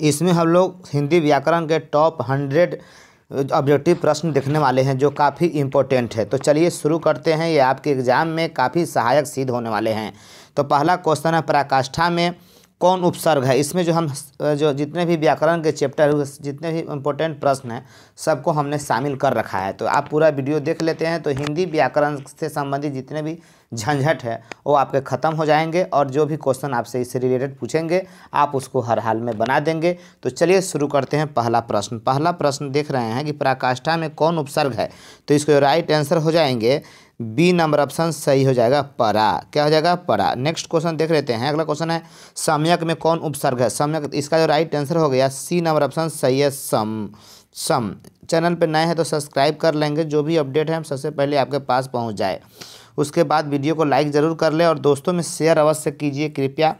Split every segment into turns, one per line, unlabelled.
इसमें हम लोग हिंदी व्याकरण के टॉप हंड्रेड ऑब्जेक्टिव प्रश्न देखने वाले हैं जो काफ़ी इम्पोर्टेंट है तो चलिए शुरू करते हैं ये आपके एग्ज़ाम में काफ़ी सहायक सिद्ध होने वाले हैं तो पहला क्वेश्चन है पराकाष्ठा में कौन उपसर्ग है इसमें जो हम जो जितने भी व्याकरण के चैप्टर हुए जितने भी इम्पोर्टेंट प्रश्न हैं सबको हमने शामिल कर रखा है तो आप पूरा वीडियो देख लेते हैं तो हिंदी व्याकरण से संबंधित जितने भी झंझट है वो आपके ख़त्म हो जाएंगे और जो भी क्वेश्चन आपसे इससे रिलेटेड पूछेंगे आप उसको हर हाल में बना देंगे तो चलिए शुरू करते हैं पहला प्रश्न पहला प्रश्न देख रहे हैं कि पराकाष्ठा में कौन उपसर्ग है तो इसको राइट आंसर हो जाएंगे बी नंबर ऑप्शन सही हो जाएगा परा क्या हो जाएगा परा नेक्स्ट क्वेश्चन देख लेते हैं अगला क्वेश्चन है सम्यक में कौन उपसर्ग है सम्यक इसका जो राइट आंसर हो गया सी नंबर ऑप्शन सही है सम सम चैनल पर नए हैं तो सब्सक्राइब कर लेंगे जो भी अपडेट है हम सबसे पहले आपके पास पहुँच जाए उसके बाद वीडियो को लाइक ज़रूर कर लें और दोस्तों में शेयर अवश्य कीजिए कृपया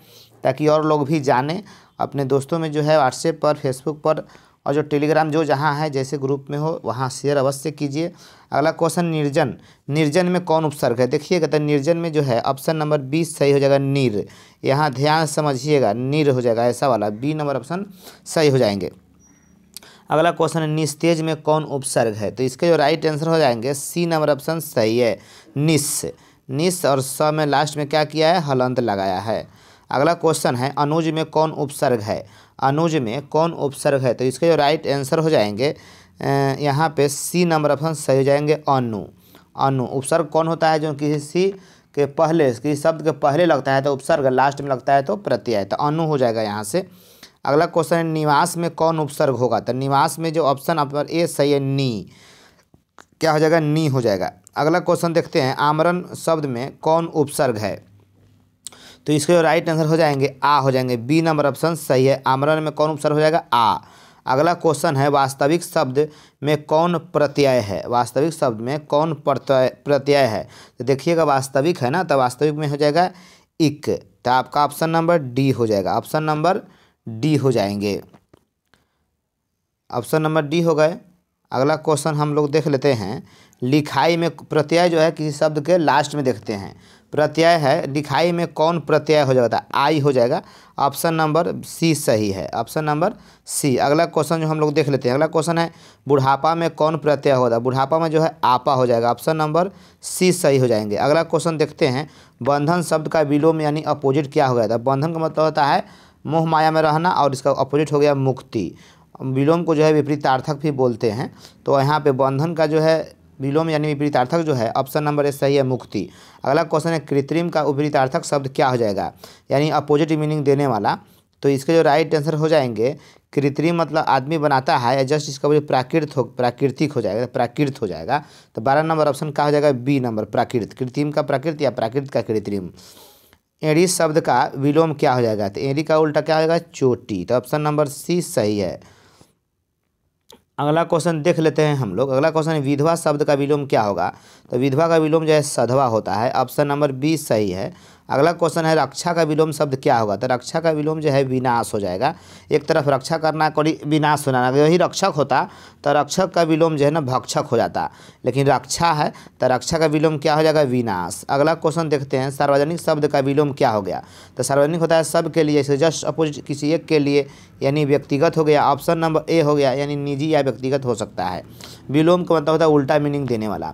ताकि और लोग भी जाने अपने दोस्तों में जो है व्हाट्सएप पर फेसबुक पर और जो टेलीग्राम जो जहाँ है जैसे ग्रुप में हो वहाँ शेयर अवश्य कीजिए अगला क्वेश्चन निर्जन निर्जन में कौन उपसर्ग है देखिए कहते तो हैं निर्जन में जो है ऑप्शन नंबर बी सही हो जाएगा नीर यहाँ ध्यान समझिएगा नीर हो जाएगा ऐसा वाला बी नंबर ऑप्शन सही हो जाएंगे अगला क्वेश्चन है निस्तेज में कौन उपसर्ग है तो इसके जो राइट आंसर हो जाएंगे सी नंबर ऑप्शन सही है निस निस और स में लास्ट में क्या किया है हलंत लगाया है अगला क्वेश्चन है अनुज में कौन उपसर्ग है अनुज में कौन उपसर्ग है तो इसके जो राइट आंसर हो जाएंगे यहाँ पे सी नंबर ऑप्शन सही हो जाएंगे अनु अनु उपसर्ग कौन होता है जो किसी सी के पहले किसी शब्द के पहले लगता है तो उपसर्ग लास्ट में लगता है तो प्रत्यय तो अनु हो जाएगा यहाँ से अगला क्वेश्चन है निवास में कौन उपसर्ग होगा तो निवास में जो ऑप्शन आप ए सही है नी क्या हो जाएगा नी हो जाएगा अगला क्वेश्चन देखते हैं आमरण शब्द में कौन उपसर्ग है तो इसके राइट आंसर हो जाएंगे आ हो जाएंगे बी नंबर ऑप्शन सही है आमरण में कौन उपसर्ग हो जाएगा आ अगला क्वेश्चन है वास्तविक शब्द में कौन प्रत्यय है वास्तविक शब्द में कौन प्रत्यय प्रत्यय है तो देखिएगा वास्तविक है ना तो वास्तविक में हो जाएगा इक तो आपका ऑप्शन नंबर डी हो जाएगा ऑप्शन नंबर डी हो जाएंगे ऑप्शन नंबर डी हो गए अगला क्वेश्चन हम लोग देख लेते हैं लिखाई में प्रत्यय जो है किसी शब्द के लास्ट में देखते हैं प्रत्यय है लिखाई में कौन प्रत्यय हो जाता है आई हो जाएगा ऑप्शन नंबर सी सही है ऑप्शन नंबर सी अगला क्वेश्चन जो हम लोग देख लेते हैं अगला क्वेश्चन है बुढ़ापा में कौन प्रत्यय होता है बुढ़ापा में जो है आपा हो जाएगा ऑप्शन नंबर सी सही हो जाएंगे अगला क्वेश्चन देखते हैं बंधन शब्द का विलोम यानी अपोजिट क्या हो गया था बंधन का मतलब होता है मोह माया में रहना और इसका अपोजिट हो गया मुक्ति विलोम को जो है विपरीतार्थक भी बोलते हैं तो यहाँ पे बंधन का जो है विलोम यानी विपरीतार्थक जो है ऑप्शन नंबर ए सही है मुक्ति अगला क्वेश्चन है कृत्रिम का उपरीतार्थक शब्द क्या हो जाएगा यानी अपोजिट मीनिंग देने वाला तो इसके जो राइट आंसर हो जाएंगे कृत्रिम मतलब आदमी बनाता है या जस्ट इसका बोलिए प्राकृत हो प्राकृतिक हो जाएगा प्राकृत हो जाएगा तो बारह नंबर ऑप्शन क्या हो जाएगा बी नंबर प्राकृत कृत्रिम का प्राकृत या प्राकृत का कृत्रिम एड़ी शब्द का विलोम क्या हो जाएगा तो एड़ी का उल्टा क्या होगा चोटी तो ऑप्शन नंबर सी सही है अगला क्वेश्चन देख लेते हैं हम लोग अगला क्वेश्चन विधवा शब्द का विलोम क्या होगा तो विधवा का विलोम जो है सधवा होता है ऑप्शन नंबर बी सही है अगला क्वेश्चन है रक्षा का विलोम शब्द क्या होगा तो रक्षा का विलोम जो है विनाश हो जाएगा एक तरफ रक्षा करना कड़ी विनाश होना यही रक्षक होता तो रक्षक का विलोम जो है ना भक्षक हो जाता लेकिन रक्षा है तो रक्षा का विलोम क्या हो जाएगा विनाश अगला क्वेश्चन देखते हैं सार्वजनिक शब्द का विलोम क्या हो गया तो सार्वजनिक होता है सब के लिए इसके जस्ट अपोजिट किसी एक के लिए यानी व्यक्तिगत हो गया ऑप्शन नंबर ए हो गया यानी निजी या व्यक्तिगत हो सकता है विलोम का मतलब होता है उल्टा मीनिंग देने वाला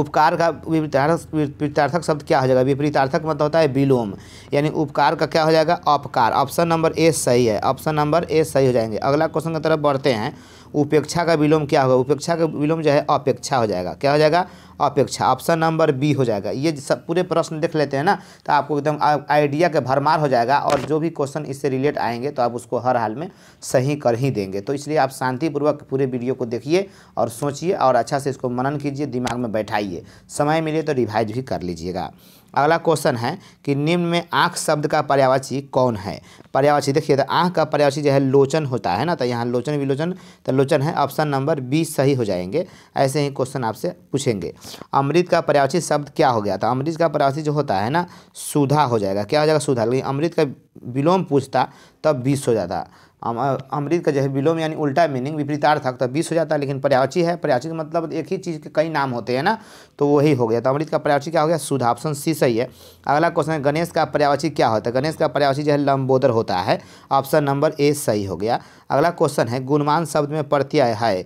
उपकार का विपरीतार्थक शब्द क्या हो जाएगा विपरीतार्थक मतलब होता है विलोम यानी उपकार का क्या हो जाएगा अपकार ऑप्शन नंबर ए सही है ऑप्शन नंबर ए सही हो जाएंगे अगला क्वेश्चन की तरफ बढ़ते हैं उपेक्षा का विलोम क्या होगा उपेक्षा का विलोम जो है अपेक्षा हो जाएगा क्या हो जाएगा अपेक्षा ऑप्शन नंबर बी हो जाएगा ये सब पूरे प्रश्न देख लेते हैं ना तो आपको एकदम आइडिया के भरमार हो जाएगा और जो भी क्वेश्चन इससे रिलेट आएंगे तो आप उसको हर हाल में सही कर ही देंगे तो इसलिए आप शांतिपूर्वक पूरे वीडियो को देखिए और सोचिए और अच्छा से इसको मनन कीजिए दिमाग में बैठाइए समय मिले तो रिवाइज भी कर लीजिएगा अगला क्वेश्चन है कि निम्न में आँख शब्द का पर्यावाची कौन है पर्यावाची देखिए तो आँख का पर्यावाची जो है लोचन होता है ना तो यहाँ लोचन विलोचन तो लोचन है ऑप्शन नंबर बी सही हो जाएंगे ऐसे ही क्वेश्चन आपसे पूछेंगे अमृत का पर्यावाची शब्द क्या हो गया था तो अमृत का पर्यावाची जो होता है ना सुधा हो जाएगा क्या हो जाएगा सुधा लेकिन अमृत का विलोम पूछता तब बीस हो जाता अमृत का जो है विलोम यानी उल्टा मीनिंग विपरीतार्थक तो बीस हो जाता है लेकिन पर्याची है पर्याची का मतलब एक ही चीज़ के कई नाम होते हैं ना तो वही हो गया तो अमृत का पर्यावची क्या हो गया सुधा ऑप्शन सी सही है अगला क्वेश्चन है गणेश का पर्यावची क्या होता है गणेश का पर्यावची जो है लंबोदर होता है ऑप्शन नंबर ए सही हो गया अगला क्वेश्चन है गुणमान शब्द में प्रत्यय है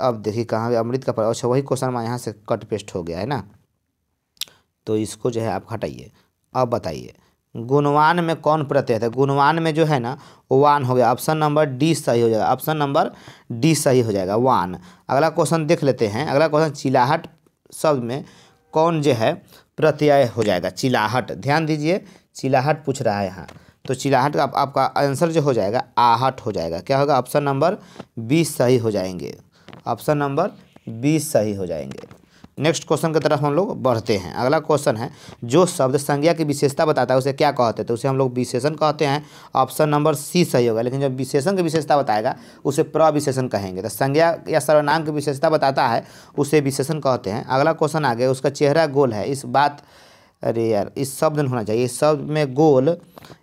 अब देखिए कहाँ अमृत का अच्छा वही क्वेश्चन हमारे यहाँ से कट पेस्ट हो गया है ना तो इसको जो है आप हटाइए अब बताइए गुणवान में कौन प्रत्यय था गुणवान में जो है ना वान हो गया ऑप्शन नंबर डी सही हो जाएगा ऑप्शन नंबर डी सही हो जाएगा वान अगला क्वेश्चन देख लेते हैं अगला क्वेश्चन चिलाहट शब्द में कौन जो है प्रत्यय हो जाएगा चिलाहट ध्यान दीजिए चिलाहट पूछ रहा है यहाँ तो चिलाहट का आप, आपका आंसर जो हो जाएगा आहट हो जाएगा क्या होगा ऑप्शन नंबर बी सही हो जाएंगे ऑप्शन नंबर बी सही हो जाएंगे नेक्स्ट क्वेश्चन की तरफ हम लोग बढ़ते हैं अगला क्वेश्चन है जो शब्द संज्ञा की विशेषता बताता है उसे क्या कहते हैं तो उसे हम लोग विशेषण कहते हैं ऑप्शन नंबर सी सही होगा लेकिन जब विशेषण की विशेषता बताएगा उसे प्रविशेषण कहेंगे तो संज्ञा या सर्वनाम की विशेषता बताता है उसे विशेषण कहते हैं अगला क्वेश्चन आ गया उसका चेहरा गोल है इस बात अरे यार इस शब्द में होना चाहिए इस शब्द में गोल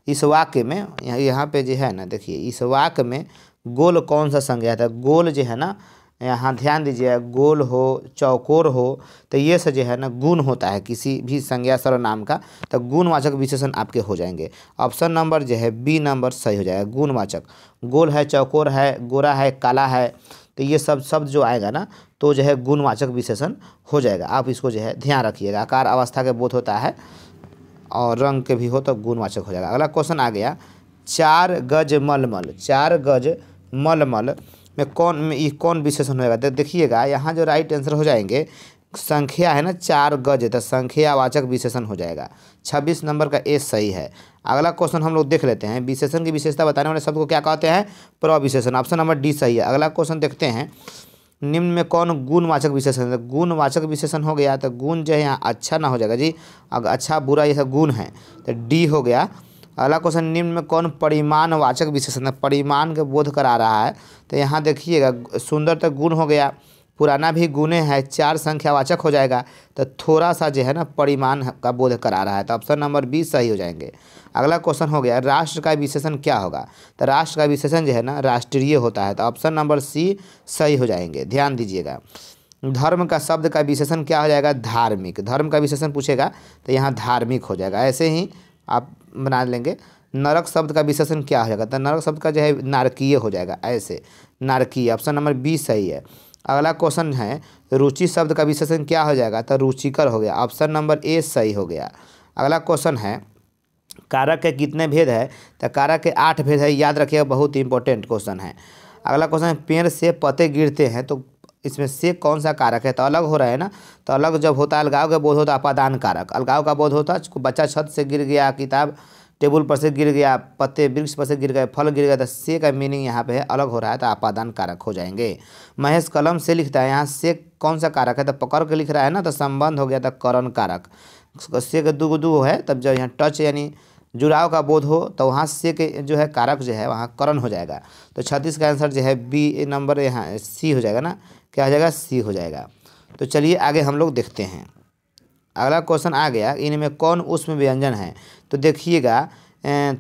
इस वाक्य में यहाँ पे जो है ना देखिए इस वाक्य में गोल कौन सा संज्ञा था तो गोल जो है ना यहाँ ध्यान दीजिए गोल हो चौकोर हो तो ये सब जो है ना गुण होता है किसी भी संज्ञा नाम का तो गुणवाचक विशेषण आपके हो जाएंगे ऑप्शन नंबर जो है बी नंबर सही हो जाएगा गुणवाचक गोल है चौकोर है गोरा है काला है तो ये सब शब्द जो आएगा ना तो जो है गुणवाचक विशेषण हो जाएगा आप इसको जो है ध्यान रखिएगा आकार अवस्था के बोध होता है और रंग के भी हो तो गुणवाचक हो जाएगा अगला क्वेश्चन आ गया चार गज मलमल चार गज मलमल में कौन में ये कौन विशेषण होगा देखिएगा यहाँ जो राइट आंसर हो जाएंगे संख्या है ना चार गज तो संख्यावाचक विशेषण हो जाएगा छब्बीस नंबर का ए सही है अगला क्वेश्चन हम लोग देख लेते हैं विशेषण की विशेषता बताने वाले शब्द को क्या कहते हैं प्रविशेषण ऑप्शन नंबर डी सही है अगला क्वेश्चन देखते हैं निम्न में कौन गुणवाचक विशेषण है गुणवाचक विशेषण हो गया तो गुण जो है यहाँ अच्छा ना हो जाएगा जी अगर अच्छा बुरा ये सब गुण है तो डी हो गया अगला क्वेश्चन निम्न में कौन परिमाणवाचक विशेषण परिमाण का बोध करा रहा है तो यहाँ देखिएगा सुंदर तो गुण हो गया पुराना भी गुने है चार संख्यावाचक हो जाएगा तो थोड़ा सा जो है ना परिमाण का बोध करा रहा है तो ऑप्शन नंबर बी सही हो जाएंगे अगला क्वेश्चन हो गया राष्ट्र का विशेषण क्या होगा तो राष्ट्र का विशेषण जो है ना राष्ट्रीय होता है तो ऑप्शन नंबर सी सही हो जाएंगे ध्यान दीजिएगा धर्म का शब्द का विशेषण क्या हो जाएगा धार्मिक धर्म का विशेषण पूछेगा तो यहाँ धार्मिक हो जाएगा ऐसे ही आप बना लेंगे नरक शब्द का विशेषण क्या हो जाएगा तो नरक शब्द का जो है नारकीय हो जाएगा ऐसे नारकीय ऑप्शन नंबर बी सही है अगला क्वेश्चन है रुचि शब्द का विशेषण क्या हो जाएगा तो रुचिकर हो गया ऑप्शन नंबर ए सही हो गया अगला क्वेश्चन है कारक के कितने भेद है तो कारक के आठ भेद है याद रखिएगा बहुत इंपॉर्टेंट क्वेश्चन है अगला क्वेश्चन है पेड़ से पत्ते गिरते हैं तो इसमें से कौन सा कारक है तो अलग हो रहा है ना तो अलग जब होता है अलगाव का बोध होता है अपादान कारक अलगाव का बोध होता है बच्चा छत से गिर गया किताब टेबल पर से गिर गया पत्ते वृक्ष पर से गिर गए फल गिर गया तो से का मीनिंग यहाँ पे है अलग हो रहा है तो आपादान कारक हो जाएंगे महेश कलम से लिखता है यहाँ से कौन सा कारक है तो पकड़ के लिख रहा है ना तो संबंध हो गया था तो करण कारक से का दुगु दू है तब जब यहाँ टच यानी जुड़ाव का बोध हो तो वहाँ से के जो है कारक जो है वहाँ करण हो जाएगा तो छत्तीस का आंसर जो है बी नंबर यहाँ सी हो जाएगा ना क्या हो जाएगा सी हो जाएगा तो चलिए आगे हम लोग देखते हैं अगला क्वेश्चन आ गया इनमें कौन उष्म व्यंजन है तो देखिएगा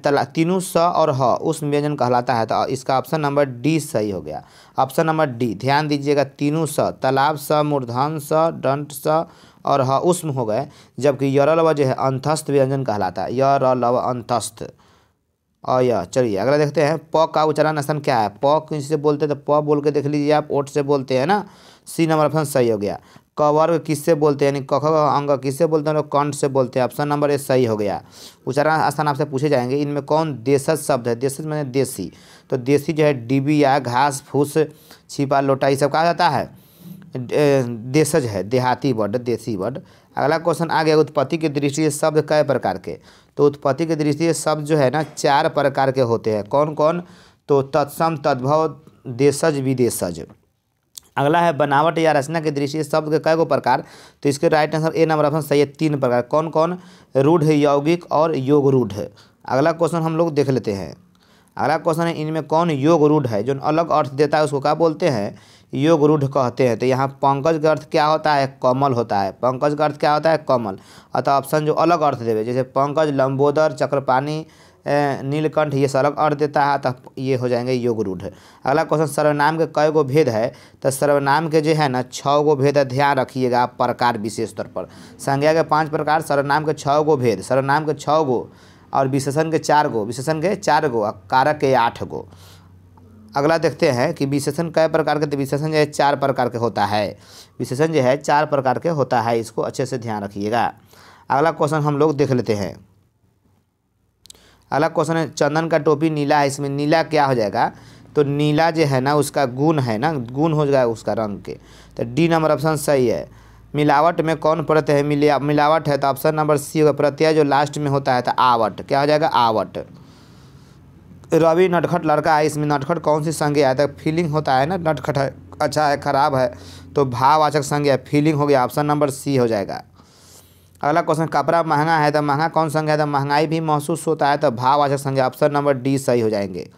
तला तीनों स और ह उष्म व्यंजन कहलाता है तो इसका ऑप्शन नंबर डी सही हो गया ऑप्शन नंबर डी ध्यान दीजिएगा तीनों स तालाब स मूर्धन स डंट स और ह उष्म हो गए जबकि यरल व जो है अंतस्थ व्यंजन कहलाता है यरल अंतस्थ और यह चलिए अगला देखते हैं प का उच्चारण स्थान क्या है प से बोलते हैं तो प बोल के देख लीजिए आप ओट से बोलते हैं ना सी नंबर ऑप्शन सही हो गया क वर्ग किससे बोलते हैं यानी कख अंग किससे बोलते हैं कंठ से बोलते हैं ऑप्शन नंबर ए सही हो गया उच्चारण स्थान आपसे पूछे जाएंगे इनमें कौन देशज शब्द है देशज मैंने देसी तो देसी जो है डिबिया घास फूस छिपा लोटा ये सब कहा जाता है देशज है देहाती वर्ड देसी वर्ड अगला क्वेश्चन आ गया उत्पत्ति की दृष्टि से शब्द कई प्रकार के तो उत्पत्ति की दृष्टि से शब्द जो है ना चार प्रकार के होते हैं कौन कौन तो तत्सम तद्भव देशज विदेशज अगला है बनावट या रचना की दृष्टि से शब्द के कई गो प्रकार तो इसके right answer A number option सही है तीन प्रकार कौन कौन रूढ़ यौगिक और योग रूढ़ अगला क्वेश्चन हम लोग देख लेते हैं अगला क्वेश्चन है इनमें कौन योग रूढ़ है जो अलग अर्थ देता है उसको क्या बोलते हैं योग रूढ़ कहते हैं तो यहाँ पंकज का अर्थ क्या होता है कमल होता है पंकज का अर्थ क्या होता है कमल अतः ऑप्शन जो अलग अर्थ देवे जैसे पंकज लंबोदर चक्रपाणी नीलकंठ ये अलग अर्थ देता है तो ये हो जाएंगे योग रूढ़ अगला क्वेश्चन सर्वनाम के कई गो भेद है तो सर्वनाम के जो है ना छः गो भेद ध्यान रखिएगा आप प्रकार विशेष तौर पर संज्ञा के पांच प्रकार सर्वनाम के छः गो भेद सर्वनाम के छः गो और विशेषण के चार गो विशेषण के चार गो और कारक के आठ गो अगला देखते हैं कि विशेषण कई प्रकार के विशेषण जो है चार प्रकार के होता है विशेषण जो है चार प्रकार के होता है इसको अच्छे से ध्यान रखिएगा अगला क्वेश्चन हम लोग देख लेते हैं अगला क्वेश्चन है चंदन का टोपी नीला है इसमें नीला क्या हो जाएगा तो नीला जो है ना उसका गुण है ना गुण हो जाएगा उसका रंग के तो डी नंबर ऑप्शन सही है मिलावट में कौन प्रत्यय है मिला मिलावट है तो ऑप्शन नंबर सी होगा प्रत्यय जो लास्ट में होता है तो आवट क्या हो जाएगा आवट रवि नटखट लड़का है इसमें नटखट कौन सी संज्ञा है तो फीलिंग होता है ना नटखट है अच्छा है खराब है तो भाववाचक संज्ञा फीलिंग हो गया ऑप्शन नंबर सी हो जाएगा अगला क्वेश्चन कपड़ा महंगा है तो महंगा कौन संज्ञा है तो महंगाई भी महसूस होता है तो भाववाचक संज्ञा ऑप्शन नंबर डी सही हो जाएंगे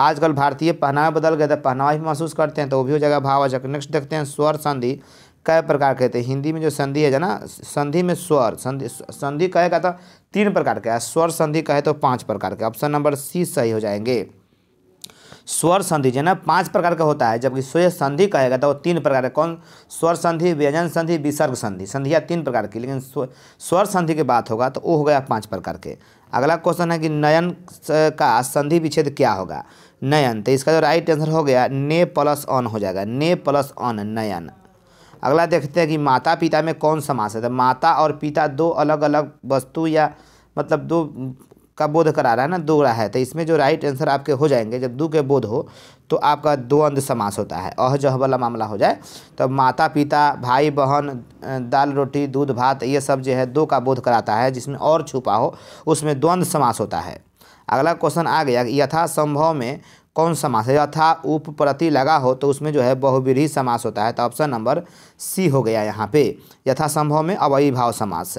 आजकल भारतीय पहनावा बदल गए तो पहनावा भी महसूस करते हैं तो वो भी हो जाएगा भाववाचक नेक्स्ट देखते हैं स्वर संधि कई प्रकार कहते हैं हिंदी में जो संधि है जाना संधि में स्वर संधि संधि कहेगा तो तीन प्रकार के स्वर संधि कहे तो पांच प्रकार के ऑप्शन नंबर सी सही हो जाएंगे स्वर संधि जो ना पांच प्रकार का होता है जबकि स्वय संधि कहेगा तो वो तीन प्रकार है कौन स्वर संधि व्यंजन संधि विसर्ग संधि संधिया तीन प्रकार की लेकिन स्वर संधि की बात होगा तो वो हो गया पांच प्रकार के अगला क्वेश्चन है कि नयन का संधि विच्छेद क्या होगा नयन तो इसका जो राइट आंसर हो गया ने प्लस ऑन हो जाएगा ने प्लस ऑन नयन अगला देखते हैं कि माता पिता में कौन समास है तो माता और पिता दो अलग अलग वस्तु या मतलब दो का बोध करा रहा है ना दो रहा है तो इसमें जो राइट आंसर आपके हो जाएंगे जब दो के बोध हो तो आपका दो अंध समास होता है अह जह वाला मामला हो जाए तो माता पिता भाई बहन दाल रोटी दूध भात ये सब जो है दो का बोध कराता है जिसमें और छुपा हो उसमें द्वंद्व समास होता है अगला क्वेश्चन आ गया यथासंभव में कौन समास है यथा उप प्रति लगा हो तो उसमें जो है बहुविधि समास होता है तो ऑप्शन नंबर सी हो गया यहाँ पे यथासंभव में अवयी भाव समास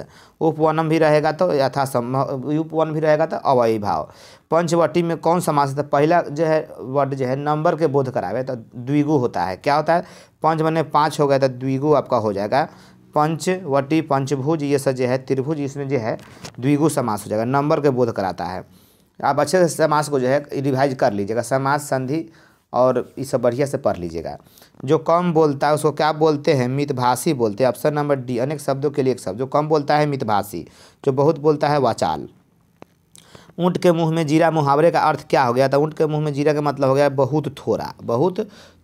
उपवनम भी रहेगा तो यथासंभव उपवन भी रहेगा तो अवयी भाव पंचवटी में कौन समास है तो पहला जो है वर्ड जो है नंबर के बोध करावे तो द्विगु होता है क्या होता है पंच बने पाँच हो गया तो द्विगु आपका हो जाएगा पंचवटी पंचभुज ये सब जो है त्रिभुज इसमें जो है द्विगु समास हो जाएगा नंबर के बोध कराता है आप अच्छे से समास को जो है रिवाइज कर लीजिएगा समास संधि और ये सब बढ़िया से पढ़ लीजिएगा जो कम बोलता है उसको क्या बोलते हैं मितभाषी बोलते हैं ऑप्शन नंबर डी अनेक शब्दों के लिए एक शब्द जो कम बोलता है मितभाषी जो बहुत बोलता है वाचाल ऊँट के मुँह में जीरा मुहावरे का अर्थ क्या हो गया था ऊँट के मुँह में जीरा का मतलब हो गया बहुत थोड़ा बहुत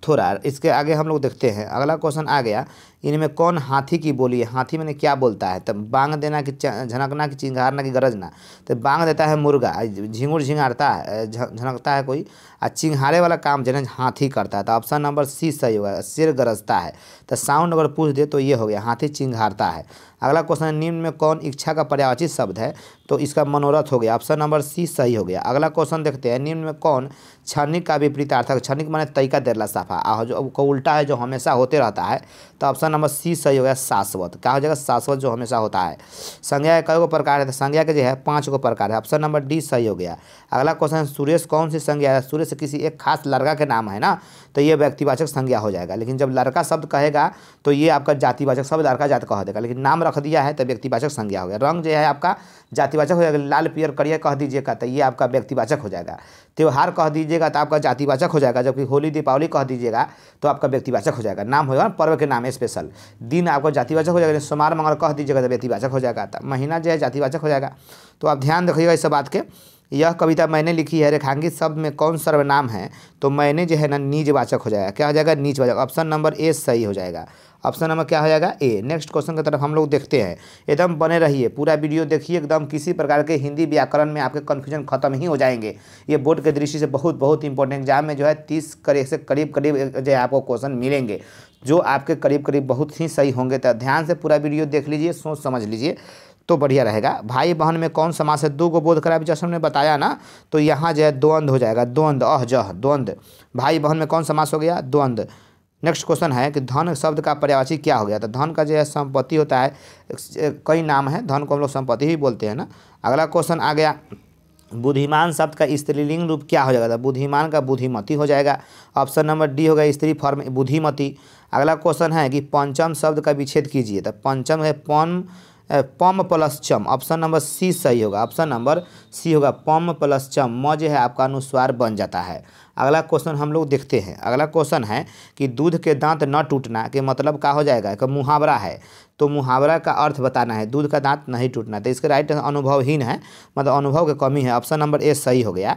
थोड़ा इसके आगे हम लोग देखते हैं अगला क्वेश्चन आ गया इनमें कौन हाथी की बोली है हाथी मैंने क्या बोलता है तब बांग देना कि झनकना कि चिंगारना कि गरजना तो बांग देता है मुर्गा झिंगुर झिंगारता है झनकता है कोई और चिंगारे वाला काम जन हाथी करता है तो ऑप्शन नंबर सी सही होगा सिर गरजता है तो साउंड अगर पूछ दे तो ये हो गया हाथी चिंगारता है अगला क्वेश्चन निम्न में कौन इच्छा का पर्यावाची शब्द है तो इसका मनोरथ हो गया ऑप्शन नंबर सी सही हो गया अगला क्वेश्चन देखते हैं निम्न में कौन क्षणिक का विपरीत है क्षणिक माने तरीका देरला साफा आ जो को उल्टा है जो हमेशा होते रहता है तो ऑप्शन नंबर सी सही हो गया शाश्वत क्या हो जाएगा शाश्वत जो हमेशा होता है संज्ञा कई गो प्रकार है तो संज्ञा के जो है पाँच गो प्रकार है ऑप्शन नंबर डी सही हो गया अगला क्वेश्चन सुरेश कौन सी संज्ञा है सुरेश किसी एक खास लड़का के नाम है ना तो ये व्यक्तिवाचक संज्ञा हो जाएगा लेकिन जब लड़का शब्द कहेगा तो ये आपका जातिवाचक शब्द लड़का जात कह देगा लेकिन नाम रख दिया है तो व्यक्तिवाचक संज्ञा हो गया रंग जो है आपका जातिवाचक हो जाएगा लाल पियर करिया कह दीजिएगा तो ये आपका व्यक्तिवाचक हो जाएगा त्यौहार कह दीजिएगा तो आपका जातिवाचक हो जाएगा जबकि होली दीपावली कह दीजिएगा तो आपका व्यक्तिवाचक हो जाएगा नाम होगा पर्व के नाम है स्पेशल दिन आपका जातिवाचक हो जाएगा सोमवार मंगल कह दीजिएगा तो व्यक्तिवाचक हो जाएगा तो महीना जो है जातिवाचक हो जाएगा तो आप ध्यान रखिएगा इस बात के यह कविता मैंने लिखी है रेखांकित शब्द में कौन सर्वनाम है तो मैंने जो है ना निजवाचक हो जाएगा क्या हो जाएगा नीचवाचक ऑप्शन नंबर ए सही हो जाएगा ऑप्शन नंबर क्या हो जाएगा ए नेक्स्ट क्वेश्चन की तरफ हम लोग देखते हैं एकदम बने रहिए पूरा वीडियो देखिए एकदम किसी प्रकार के हिंदी व्याकरण में आपके कन्फ्यूजन खत्म ही हो जाएंगे ये बोर्ड के दृष्टि से बहुत बहुत इंपॉर्टेंट एग्जाम में जो है तीस करीब से करीब करीब जो है आपको क्वेश्चन मिलेंगे जो आपके करीब करीब बहुत ही सही होंगे तो ध्यान से पूरा वीडियो देख लीजिए सोच समझ लीजिए तो बढ़िया रहेगा भाई बहन में कौन समास है दो को बोध करा जैसे हमने बताया ना तो यहाँ जो है द्वंद्व हो जाएगा द्वंद्व अह जह द्वंद्व भाई बहन में कौन समास हो गया द्वंद्व नेक्स्ट क्वेश्चन है कि धन शब्द का पर्यावाची क्या हो गया तो धन का जो है संपत्ति होता है कई नाम है धन को हम लोग संपत्ति भी बोलते हैं ना अगला क्वेश्चन आ गया बुद्धिमान शब्द का स्त्रीलिंग रूप क्या हो जाएगा तो बुद्धिमान का बुद्धिमती हो जाएगा ऑप्शन नंबर डी होगा स्त्री फॉर्म बुद्धिमती अगला क्वेश्चन है कि पंचम शब्द का विच्छेद कीजिए तो पंचम है पम पम प्लस चम ऑप्शन नंबर सी सही होगा ऑप्शन नंबर सी होगा पम प्लस चम म जो है आपका अनुस्वार बन जाता है अगला क्वेश्चन हम लोग देखते हैं अगला क्वेश्चन है कि दूध के दांत न टूटना के मतलब का हो जाएगा एक मुहावरा है तो मुहावरा का अर्थ बताना है दूध का दांत नहीं टूटना तो इसका राइट अनुभवहीन है मतलब अनुभव की कमी है ऑप्शन नंबर ए सही हो गया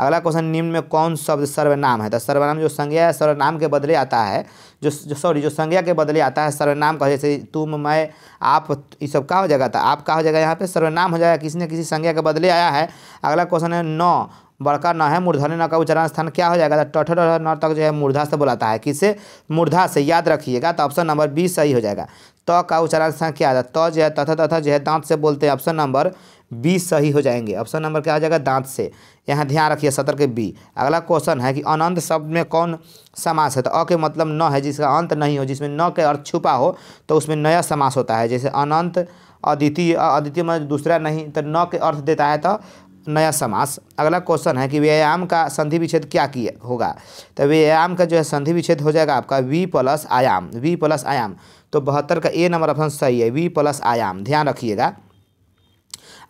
अगला क्वेश्चन निम्न में कौन शब्द सर्वनाम है तो सर्वनाम जो संज्ञा है सर्वनाम के बदले आता है जो सॉरी जो, जो संज्ञा के बदले आता है सर्वनाम का जैसे तुम मैं आप ये सब का हो जाएगा था तो आप का हो जाएगा यहाँ पे सर्वनाम हो जाएगा किसी न किसी संज्ञा के बदले आया है अगला क्वेश्चन है नौ बड़का न है मूर्धन्य न का उच्चारण स्थान क्या हो जाएगा तो टठर न तक जो है मूर्धा से बुलाता है किसे मूर्धा से याद रखिएगा तो ऑप्शन नंबर बी सही हो जाएगा त का उच्चारण स्थान क्या आता है त जो है तथा तथा जो है दांत से बोलते हैं ऑप्शन नंबर बी सही हो जाएंगे ऑप्शन नंबर क्या हो जाएगा दांत से यहाँ ध्यान रखिए सतर्क के बी अगला क्वेश्चन है कि अनंत शब्द में कौन समास है तो अ के मतलब न है जिसका अंत नहीं हो जिसमें न के अर्थ छुपा हो तो उसमें नया समास होता है जैसे अनंत अद्वितीय अद्वितीय मतलब दूसरा नहीं तो न के अर्थ देता है तो नया समास अगला क्वेश्चन है कि व्यायाम का संधि विच्छेद क्या किया होगा तो व्यायाम का जो है संधि विच्छेद हो जाएगा आपका वी प्लस आयाम वी प्लस आयाम तो बहत्तर का ए नंबर ऑप्शन सही है वी प्लस आयाम ध्यान रखिएगा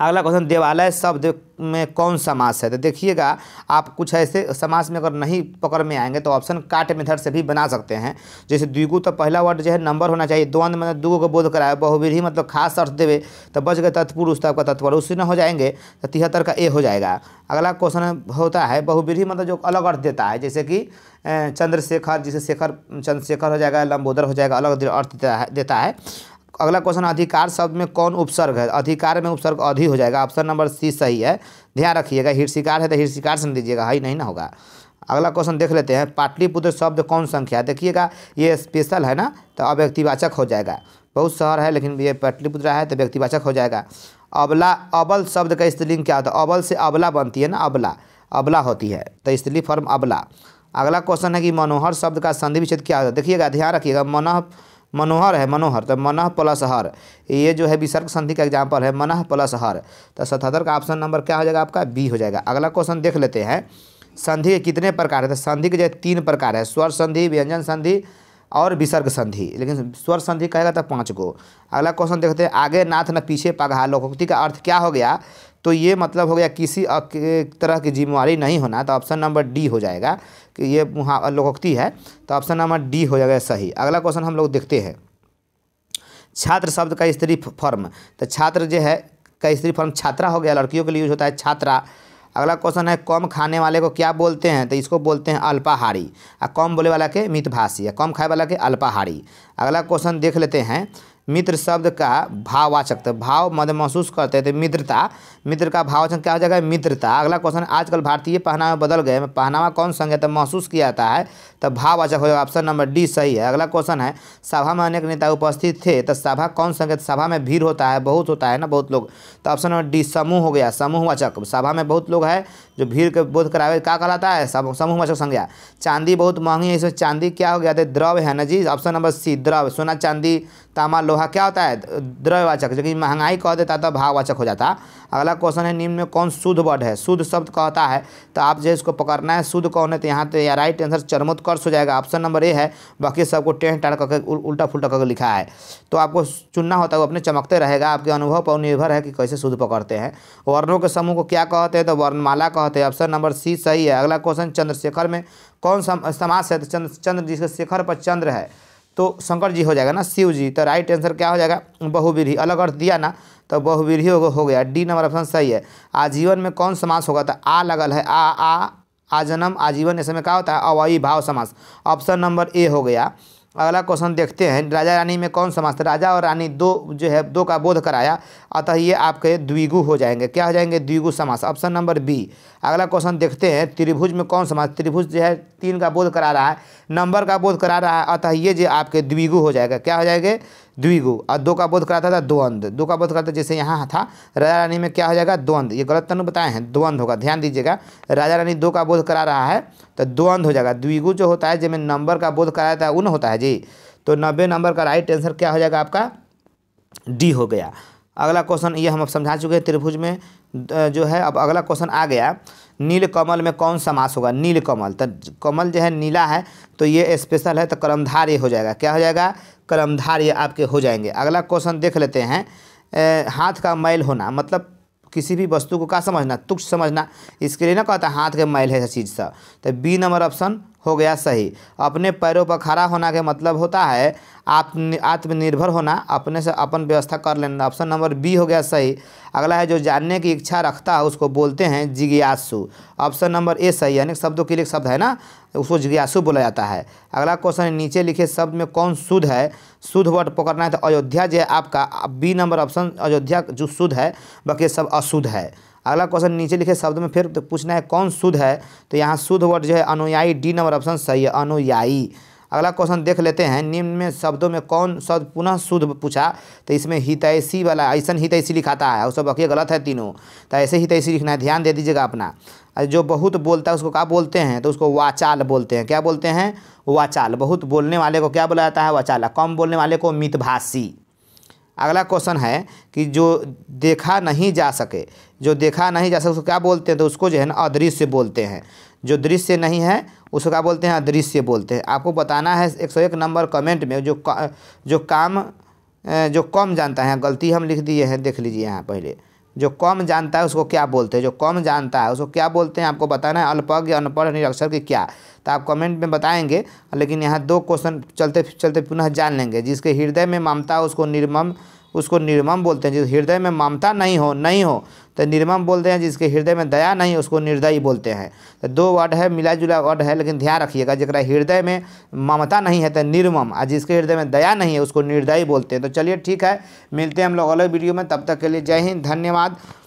अगला क्वेश्चन देवालय शब्द में कौन समास है तो देखिएगा आप कुछ ऐसे समास में अगर नहीं पकड़ में आएंगे तो ऑप्शन काट मेथड से भी बना सकते हैं जैसे द्विगु तो पहला वर्ड जो है नंबर होना चाहिए द्वंद मतलब दुगो को बोध कराए बहुविधि मतलब खास अर्थ देवे तो बच गए तत्पुरुष तो आपका उससे न हो जाएंगे तो तिहत्तर का ए हो जाएगा अगला क्वेश्चन होता है बहुविधि मतलब जो अलग अर्थ देता है जैसे कि चंद्रशेखर जिसे शेखर चंद्रशेखर हो जाएगा लंबोदर हो जाएगा अलग अर्थ देता है अगला क्वेश्चन अधिकार शब्द में कौन उपसर्ग है अधिकार में उपसर्ग अधि हो जाएगा ऑप्शन नंबर सी सही है ध्यान रखिएगा हिरशिकार है तो हिरशिकार सुन दीजिएगा हाई नहीं ना होगा अगला क्वेश्चन देख लेते हैं पाटलिपुत्र शब्द कौन संख्या देखिएगा ये स्पेशल है ना तो अब व्यक्तिवाचक हो जाएगा बहुत शहर है लेकिन ये पाटलिपुत्र है तो व्यक्तिवाचक हो जाएगा अबला अबल शब्द का स्त्रीलिंग क्या होता है अबल से अबला बनती है ना अबला अबला होती है तो स्त्री फॉर्म अबला अगला क्वेश्चन है कि मनोहर शब्द का संधि विच्छेद क्या होता है देखिएगा ध्यान रखिएगा मनोहर मनोहर है मनोहर तो मनह प्लस हर ये जो है विसर्ग संधि का एग्जाम्पल है मनह प्लस हर तो सतहत्तर का ऑप्शन नंबर क्या हो जाएगा आपका बी हो जाएगा अगला क्वेश्चन देख लेते हैं संधि के कितने प्रकार है तो संधि के जो तीन प्रकार है स्वर संधि व्यंजन संधि और विसर्ग संधि लेकिन स्वर संधि कहेगा तो पाँच को अगला क्वेश्चन देखते हैं आगे नाथ न पीछे पगहा लोकोक्ति का अर्थ क्या हो गया तो ये मतलब हो गया किसी तरह की जिम्मेवारी नहीं होना तो ऑप्शन नंबर डी हो जाएगा कि ये वहाँ लोकोक्ति है तो ऑप्शन नंबर डी हो जाएगा सही अगला क्वेश्चन हम लोग देखते हैं छात्र शब्द का स्त्री फॉर्म तो छात्र जो है का स्त्री फॉर्म छात्रा हो गया लड़कियों के लिए यूज होता है छात्रा अगला क्वेश्चन है कम खाने वाले को क्या बोलते हैं तो इसको बोलते हैं अल्पाहारी और कम बोले वाला के मितभाषी या कम खाए वाला के अल्पाहारी अगला क्वेश्चन देख लेते हैं मित्र शब्द का भाववाचक तो भाव मद महसूस करते हैं तो मित्रता मित्र का भावचंद क्या हो जाएगा मित्रता अगला क्वेश्चन आजकल भारतीय पहनावा बदल गए पहनावा कौन संग है तो महसूस किया जाता है तो भाववाचक हो जाएगा ऑप्शन नंबर डी सही है अगला क्वेश्चन है सभा में अनेक नेता उपस्थित थे तो सभा कौन संग सभा में भीड़ होता है बहुत होता है ना बहुत लोग तो ऑप्शन नंबर डी समूह हो गया समूहवाचक सभा में बहुत लोग है जो भीड़ के बोध करावे क्या कहलाता है समूहवाचक संज्ञा चांदी बहुत महंगी है इसमें चांदी क्या हो गया तो द्रव्य है ना जी ऑप्शन नंबर सी द्रव्य सोना चांदी तामा लोहा क्या होता है द्रव्यवाचक जो कि महंगाई कह देता तो भाववाचक हो जाता अगला अगला क्वेश्चन है निम्न में कौन शुद्ध वर्ड है शुद्ध शब्द कहता है तो आप जो इसको पकड़ना है शुद्ध कौन है तो यहाँ तो या राइट आंसर चरमोत्कर्ष हो जाएगा ऑप्शन नंबर ए है बाकी सबको टेंट टाढ़ करके उल्टा फुलटा करके लिखा है तो आपको चुनना होता है वो अपने चमकते रहेगा आपके अनुभव पर निर्भर है कि कैसे शुद्ध पकड़ते हैं वर्णों के समूह को क्या कहते हैं तो वर्णमाला कहते हैं ऑप्शन नंबर सी सही है अगला क्वेश्चन चंद्रशेखर में कौन समास है तो चंद्र जिसके शेखर पर चंद्र है तो शंकर जी हो जाएगा ना शिव जी तो राइट आंसर क्या हो जाएगा बहुविरही अलग अर्थ दिया ना तो बहुविरही हो गया डी नंबर ऑप्शन सही है आजीवन में कौन समास होगा तो आ लगल है आ आ आजन्म आजीवन ऐसे में क्या होता है अवयी भाव समास ऑप्शन नंबर ए हो गया अगला क्वेश्चन देखते हैं राजा रानी में कौन समास तो राजा और रानी दो जो है दो का बोध कराया अतः ये आपके द्विगु हो जाएंगे क्या हो जाएंगे द्विगु समास ऑप्शन नंबर बी अगला क्वेश्चन देखते हैं त्रिभुज में कौन समास त्रिभुज जो है तीन का बोध करा रहा है नंबर का बोध करा रहा है अतः ये जो आपके द्विगु हो जाएगा क्या हो जाएगा द्विगु और दो का बोध कराता था द्वंद दो का बोध कराता जैसे यहाँ था राजा रानी में क्या हो जाएगा द्वंद ये गलत तनु बताए हैं द्वंद होगा ध्यान दीजिएगा राजा रानी दो का बोध करा रहा है तो द्वंद हो जाएगा द्विगु जो होता है जिसमें नंबर का बोध कराया था उन होता है जी तो नब्बे नंबर का राइट आंसर क्या हो जाएगा आपका डी हो गया अगला क्वेश्चन ये हम अब समझा चुके हैं त्रिभुज में जो है अब अगला क्वेश्चन आ गया नीलकमल में कौन समास होगा नीलकमल तो कमल जो है नीला है तो ये स्पेशल है तो कर्मधार्य हो जाएगा क्या हो जाएगा कर्मधार्य आपके हो जाएंगे अगला क्वेश्चन देख लेते हैं ए, हाथ का मैल होना मतलब किसी भी वस्तु को क्या समझना तुक्ष समझना इसके लिए ना कहता हाथ के मैल है चीज़ सा तो बी नंबर ऑप्शन हो गया सही अपने पैरों पर खड़ा होना के मतलब होता है आप आत्मनिर्भर होना अपने से अपन व्यवस्था कर लेना ऑप्शन नंबर बी हो गया सही अगला है जो जानने की इच्छा रखता है उसको बोलते हैं जिज्ञासु ऑप्शन नंबर ए सही यानी शब्दों के लिए शब्द है ना उसको जिज्ञासु बोला जाता है अगला क्वेश्चन नीचे लिखे शब्द में कौन शुद्ध है शुद्ध वर्ड पकड़ना है तो अयोध्या जो है आपका बी नंबर ऑप्शन अयोध्या जो शुद्ध है बाकी सब अशुद्ध है अगला क्वेश्चन नीचे लिखे शब्द में फिर तो पूछना है कौन शुद्ध है तो यहाँ शुद्ध वर्ड जो है अनुयायी डी नंबर ऑप्शन सही है अनुयायी अगला क्वेश्चन देख लेते हैं निम्न में शब्दों में कौन शब्द पुनः शुद्ध पूछा तो इसमें हितैषी वाला ऐसा हितैषी लिखाता है और सब अकेले गलत है तीनों तो ऐसे हितैषी लिखना है ध्यान दे दीजिएगा अपना जो बहुत बोलता है उसको क्या बोलते हैं तो उसको वाचाल बोलते हैं क्या बोलते हैं वाचाल बहुत बोलने वाले को क्या बोला जाता है वाचाल कम बोलने वाले को मितभाषी अगला क्वेश्चन है कि जो देखा नहीं जा सके जो देखा नहीं जा सकता उसको क्या बोलते हैं तो उसको जो है ना अदृश्य बोलते हैं जो दृश्य नहीं है उसको क्या बोलते हैं अदृश्य बोलते हैं आपको बताना है एक सौ एक नंबर कमेंट में जो का, जो काम जो कम जानता है गलती हम लिख दिए हैं देख लीजिए यहाँ पहले जो कम जानता है उसको क्या बोलते हैं जो कम जानता है उसको क्या बोलते हैं आपको बताना है अल्पज्ञ अनपढ़ निरक्षर की क्या तो आप कमेंट में बताएंगे लेकिन यहाँ दो क्वेश्चन चलते चलते पुनः जान लेंगे जिसके हृदय में ममता उसको निर्मम उसको निर्मम बोलते हैं जिस हृदय में ममता नहीं हो नहीं हो तो निर्मम बोलते हैं जिसके हृदय में दया नहीं उसको निर्दयी बोलते हैं तो दो वर्ड है मिला जुला वर्ड है लेकिन ध्यान रखिएगा जरा हृदय में ममता नहीं है तो निर्मम और जिसके हृदय में दया नहीं है उसको निर्दयी बोलते हैं तो चलिए ठीक है मिलते हैं हम लोग अलग वीडियो में तब तक के लिए जय हिंद धन्यवाद